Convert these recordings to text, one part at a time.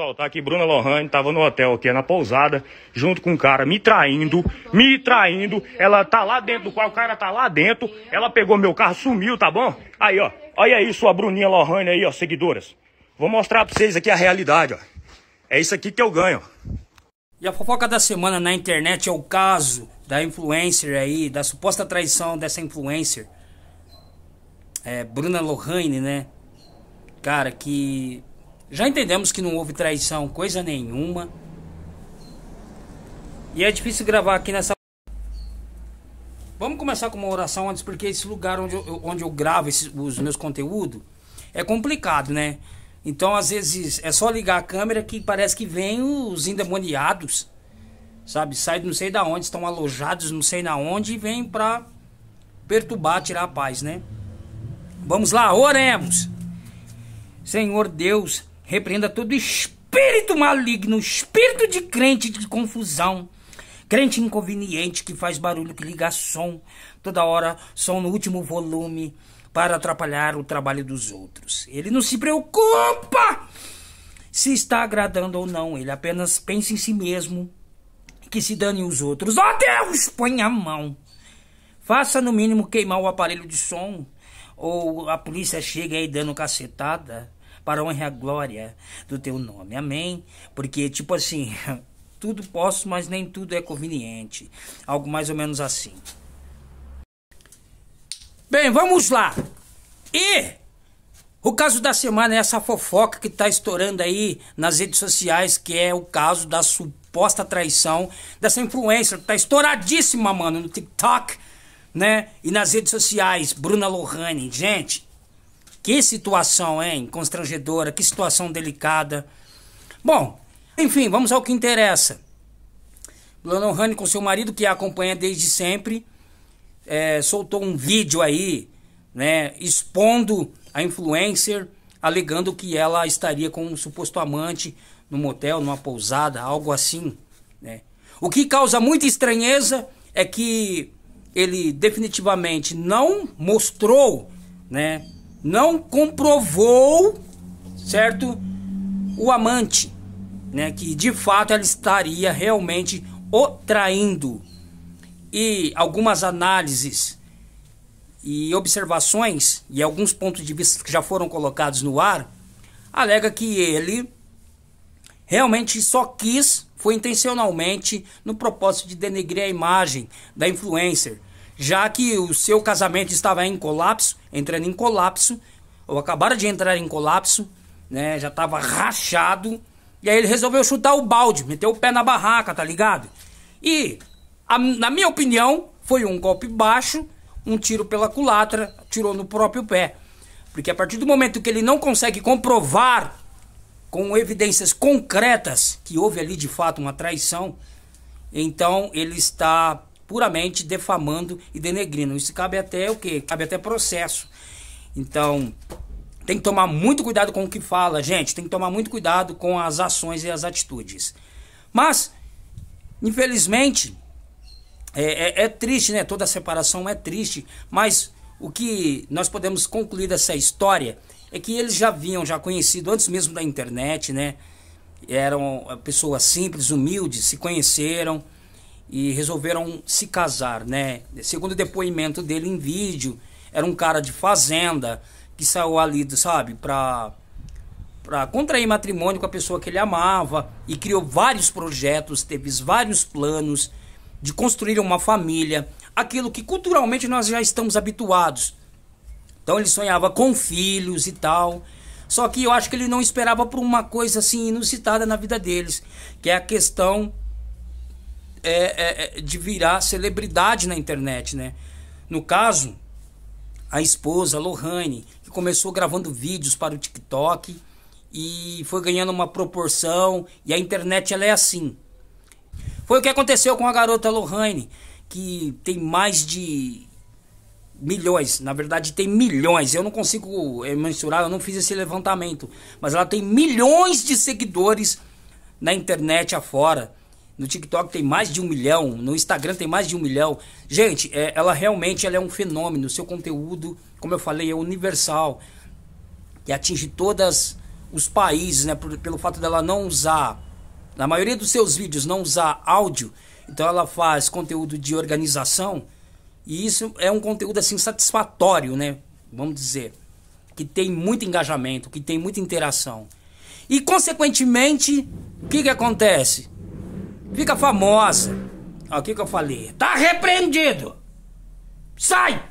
Pessoal, tá aqui Bruna Lohane, tava no hotel aqui, na pousada, junto com um cara me traindo, me traindo. Ela tá lá dentro do qual o cara tá lá dentro. Ela pegou meu carro, sumiu, tá bom? Aí, ó. Olha aí sua Bruninha Lohane aí, ó, seguidoras. Vou mostrar pra vocês aqui a realidade, ó. É isso aqui que eu ganho. E a fofoca da semana na internet é o caso da influencer aí, da suposta traição dessa influencer. É, Bruna Lohane, né? Cara, que já entendemos que não houve traição, coisa nenhuma. E é difícil gravar aqui nessa. Vamos começar com uma oração antes, porque esse lugar onde eu, onde eu gravo esses, os meus conteúdos é complicado, né? Então, às vezes, é só ligar a câmera que parece que vem os endemoniados, sabe? Sai não sei da onde, estão alojados não sei na onde e vem pra perturbar, tirar a paz, né? Vamos lá, oremos. Senhor Deus, Repreenda todo espírito maligno, espírito de crente de confusão. Crente inconveniente que faz barulho, que liga som toda hora, som no último volume para atrapalhar o trabalho dos outros. Ele não se preocupa se está agradando ou não, ele apenas pensa em si mesmo, que se dane os outros. Ó oh, Deus, põe a mão. Faça no mínimo queimar o aparelho de som ou a polícia chega aí dando cacetada para a honra e a glória do teu nome. Amém? Porque, tipo assim, tudo posso, mas nem tudo é conveniente. Algo mais ou menos assim. Bem, vamos lá. E o caso da semana é essa fofoca que está estourando aí nas redes sociais, que é o caso da suposta traição dessa influencer que tá estouradíssima, mano, no TikTok, né? E nas redes sociais, Bruna Lohane. Gente, que situação, hein? Constrangedora, que situação delicada. Bom, enfim, vamos ao que interessa. Lana Rani com seu marido, que a acompanha desde sempre, é, soltou um vídeo aí, né, expondo a influencer, alegando que ela estaria com um suposto amante no motel, numa pousada, algo assim, né. O que causa muita estranheza é que ele definitivamente não mostrou, né, não comprovou, certo? O amante, né? Que de fato ela estaria realmente o traindo. E algumas análises e observações e alguns pontos de vista que já foram colocados no ar alega que ele realmente só quis, foi intencionalmente no propósito de denegrir a imagem da influencer, já que o seu casamento estava em colapso, entrando em colapso, ou acabara de entrar em colapso, né? Já estava rachado. E aí ele resolveu chutar o balde, meter o pé na barraca, tá ligado? E, a, na minha opinião, foi um golpe baixo, um tiro pela culatra, tirou no próprio pé. Porque a partir do momento que ele não consegue comprovar com evidências concretas que houve ali de fato uma traição, então ele está puramente defamando e denegrindo. Isso cabe até o quê? Cabe até processo. Então, tem que tomar muito cuidado com o que fala, gente. Tem que tomar muito cuidado com as ações e as atitudes. Mas, infelizmente, é, é, é triste, né? Toda separação é triste. Mas o que nós podemos concluir dessa história é que eles já vinham, já conhecido antes mesmo da internet, né? Eram ah, pessoas simples, humildes, se conheceram e resolveram se casar, né? Segundo o depoimento dele em vídeo, era um cara de fazenda que saiu ali, sabe, para para contrair matrimônio com a pessoa que ele amava e criou vários projetos, teve vários planos de construir uma família, aquilo que culturalmente nós já estamos habituados. Então ele sonhava com filhos e tal. Só que eu acho que ele não esperava por uma coisa assim inusitada na vida deles, que é a questão é, é, é, de virar celebridade na internet, né? No caso, a esposa, Lohane, que começou gravando vídeos para o TikTok e foi ganhando uma proporção e a internet ela é assim. Foi o que aconteceu com a garota Lohane, que tem mais de milhões, na verdade tem milhões, eu não consigo eh, mensurar, eu não fiz esse levantamento, mas ela tem milhões de seguidores na internet afora no TikTok tem mais de um milhão, no Instagram tem mais de um milhão. Gente, é, ela realmente ela é um fenômeno. O seu conteúdo, como eu falei, é universal e atinge todos os países, né? Por, pelo fato dela não usar, na maioria dos seus vídeos, não usar áudio. Então ela faz conteúdo de organização e isso é um conteúdo assim satisfatório, né? Vamos dizer que tem muito engajamento, que tem muita interação. E consequentemente, o que, que acontece? Fica famosa. Olha o que, que eu falei. Tá repreendido. Sai!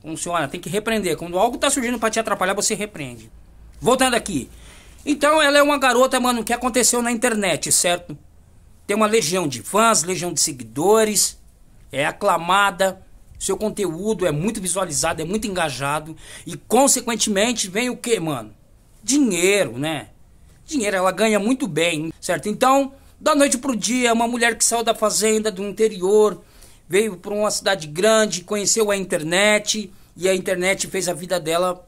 Funciona, tem que repreender. Quando algo tá surgindo para te atrapalhar, você repreende. Voltando aqui. Então ela é uma garota, mano, que aconteceu na internet, certo? Tem uma legião de fãs, legião de seguidores, é aclamada, seu conteúdo é muito visualizado, é muito engajado e consequentemente vem o que, mano? Dinheiro, né? dinheiro, ela ganha muito bem, certo? Então, da noite para o dia, uma mulher que saiu da fazenda, do interior, veio para uma cidade grande, conheceu a internet e a internet fez a vida dela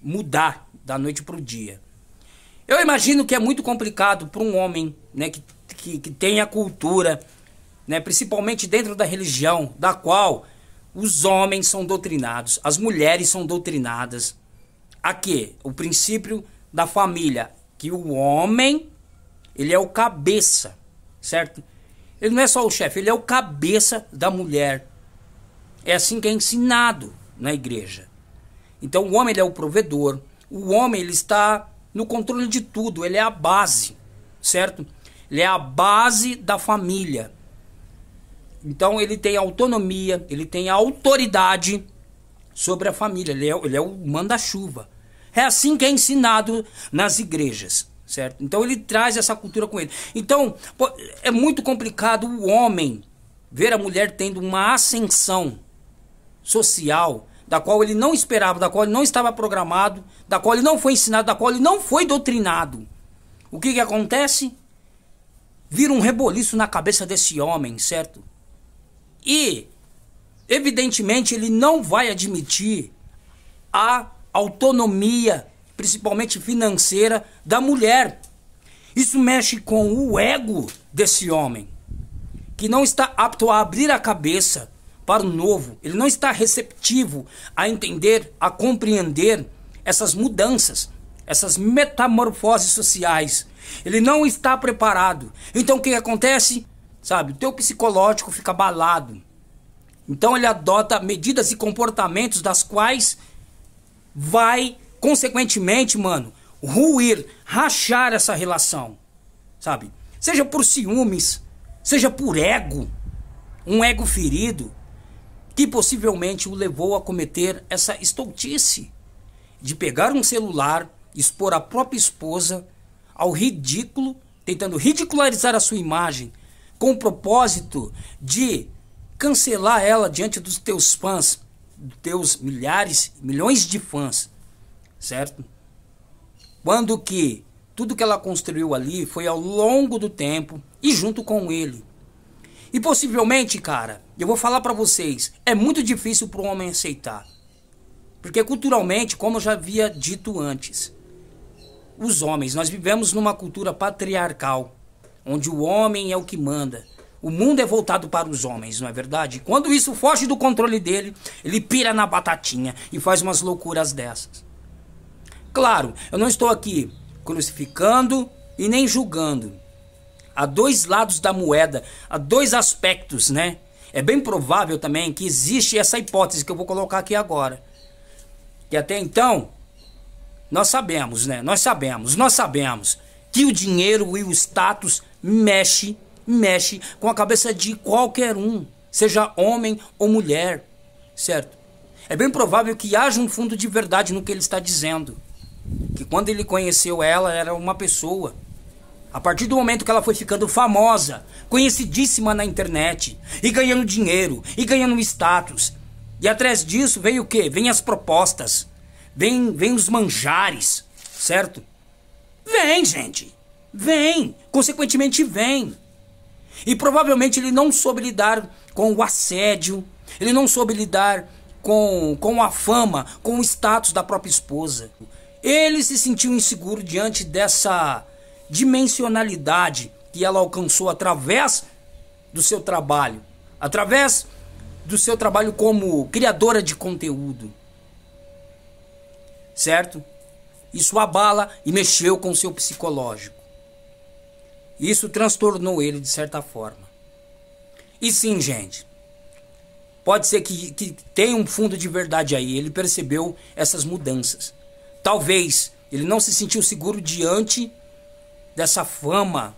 mudar da noite para o dia. Eu imagino que é muito complicado para um homem né, que, que, que tem a cultura, né, principalmente dentro da religião, da qual os homens são doutrinados, as mulheres são doutrinadas. A quê? O princípio da família, que o homem, ele é o cabeça, certo? Ele não é só o chefe, ele é o cabeça da mulher. É assim que é ensinado na igreja. Então o homem ele é o provedor, o homem ele está no controle de tudo, ele é a base, certo? Ele é a base da família. Então ele tem autonomia, ele tem autoridade sobre a família, ele é, ele é o manda-chuva. É assim que é ensinado nas igrejas, certo? Então ele traz essa cultura com ele. Então é muito complicado o homem ver a mulher tendo uma ascensão social da qual ele não esperava, da qual ele não estava programado, da qual ele não foi ensinado, da qual ele não foi doutrinado. O que que acontece? Vira um reboliço na cabeça desse homem, certo? E evidentemente ele não vai admitir a autonomia, principalmente financeira, da mulher. Isso mexe com o ego desse homem, que não está apto a abrir a cabeça para o novo, ele não está receptivo a entender, a compreender essas mudanças, essas metamorfoses sociais. Ele não está preparado. Então o que acontece? Sabe, o teu psicológico fica abalado. Então ele adota medidas e comportamentos das quais vai, consequentemente, mano, ruir, rachar essa relação, sabe? Seja por ciúmes, seja por ego, um ego ferido, que possivelmente o levou a cometer essa estoutice de pegar um celular, expor a própria esposa ao ridículo, tentando ridicularizar a sua imagem, com o propósito de cancelar ela diante dos teus fãs, dos teus milhares, milhões de fãs, certo? Quando que tudo que ela construiu ali foi ao longo do tempo e junto com ele. E possivelmente, cara, eu vou falar para vocês, é muito difícil para o homem aceitar. Porque culturalmente, como eu já havia dito antes, os homens, nós vivemos numa cultura patriarcal, onde o homem é o que manda. O mundo é voltado para os homens, não é verdade? quando isso foge do controle dele, ele pira na batatinha e faz umas loucuras dessas. Claro, eu não estou aqui crucificando e nem julgando. Há dois lados da moeda, há dois aspectos, né? É bem provável também que existe essa hipótese que eu vou colocar aqui agora. Que até então, nós sabemos, né? Nós sabemos, nós sabemos que o dinheiro e o status mexe mexe com a cabeça de qualquer um, seja homem ou mulher, certo? É bem provável que haja um fundo de verdade no que ele está dizendo. Que quando ele conheceu ela, era uma pessoa. A partir do momento que ela foi ficando famosa, conhecidíssima na internet, e ganhando dinheiro, e ganhando status. E atrás disso veio o quê? Vem as propostas, vem, vem os manjares, certo? Vem, gente! Vem! Consequentemente, vem! E provavelmente ele não soube lidar com o assédio, ele não soube lidar com, com a fama, com o status da própria esposa. Ele se sentiu inseguro diante dessa dimensionalidade que ela alcançou através do seu trabalho, através do seu trabalho como criadora de conteúdo. Certo? Isso abala e mexeu com o seu psicológico. Isso transtornou ele de certa forma. E sim, gente, pode ser que, que tenha um fundo de verdade aí. Ele percebeu essas mudanças. Talvez ele não se sentiu seguro diante dessa fama,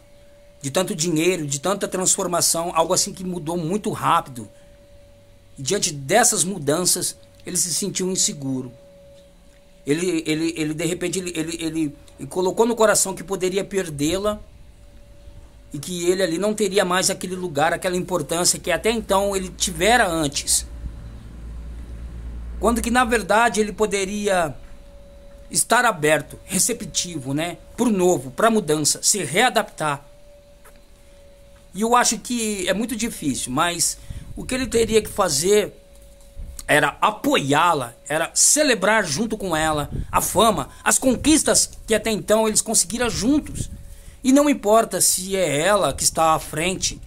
de tanto dinheiro, de tanta transformação, algo assim que mudou muito rápido. E diante dessas mudanças, ele se sentiu inseguro. Ele, ele, ele de repente, ele, ele, ele colocou no coração que poderia perdê-la e que ele ali não teria mais aquele lugar, aquela importância que até então ele tivera antes. Quando que na verdade ele poderia estar aberto, receptivo, né, para o novo, para a mudança, se readaptar. E eu acho que é muito difícil, mas o que ele teria que fazer era apoiá-la, era celebrar junto com ela a fama, as conquistas que até então eles conseguiram juntos. E não importa se é ela que está à frente,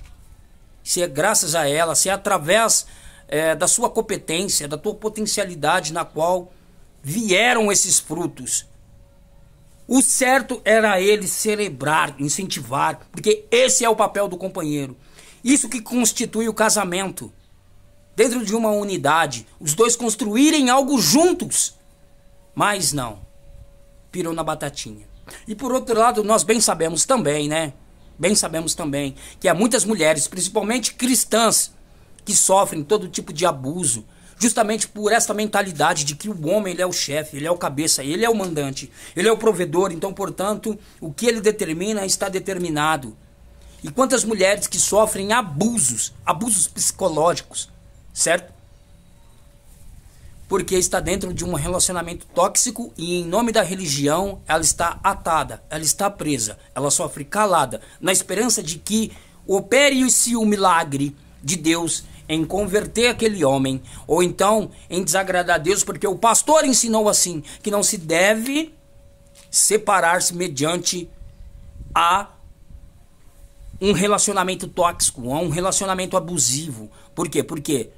se é graças a ela, se é através é, da sua competência, da tua potencialidade na qual vieram esses frutos. O certo era ele celebrar, incentivar, porque esse é o papel do companheiro. Isso que constitui o casamento. Dentro de uma unidade, os dois construírem algo juntos. Mas não. Pirou na batatinha. E por outro lado, nós bem sabemos também, né? Bem sabemos também que há muitas mulheres, principalmente cristãs, que sofrem todo tipo de abuso, justamente por essa mentalidade de que o homem ele é o chefe, ele é o cabeça, ele é o mandante, ele é o provedor, então, portanto, o que ele determina está determinado. E quantas mulheres que sofrem abusos, abusos psicológicos, certo? porque está dentro de um relacionamento tóxico e, em nome da religião, ela está atada, ela está presa, ela sofre calada, na esperança de que opere-se o milagre de Deus em converter aquele homem, ou então em desagradar a Deus, porque o pastor ensinou assim: que não se deve separar-se mediante a um relacionamento tóxico, a um relacionamento abusivo. Por quê? Porque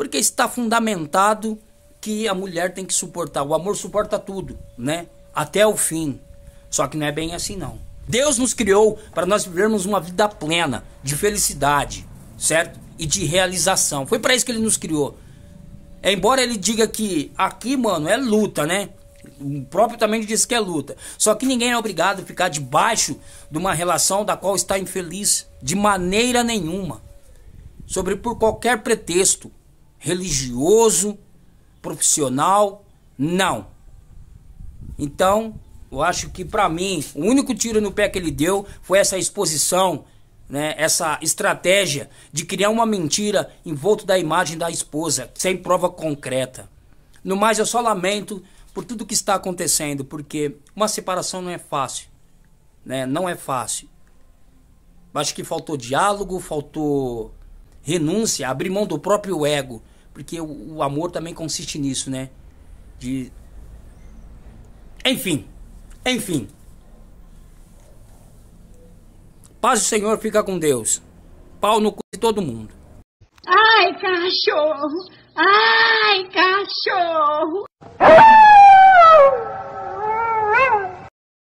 porque está fundamentado que a mulher tem que suportar. O amor suporta tudo, né? Até o fim. Só que não é bem assim não. Deus nos criou para nós vivermos uma vida plena, de felicidade, certo? E de realização. Foi para isso que ele nos criou. É, embora ele diga que aqui, mano, é luta, né? O próprio também diz que é luta. Só que ninguém é obrigado a ficar debaixo de uma relação da qual está infeliz de maneira nenhuma. Sobre por qualquer pretexto religioso, profissional, não. Então, eu acho que para mim, o único tiro no pé que ele deu foi essa exposição, né, essa estratégia de criar uma mentira em volta da imagem da esposa, sem prova concreta. No mais, eu só lamento por tudo que está acontecendo, porque uma separação não é fácil. Né? Não é fácil. Acho que faltou diálogo, faltou renúncia, abrir mão do próprio ego, porque o, o amor também consiste nisso, né? De enfim, enfim. Paz do Senhor, fica com Deus. Pau no cu de todo mundo. Ai, cachorro! Ai, cachorro!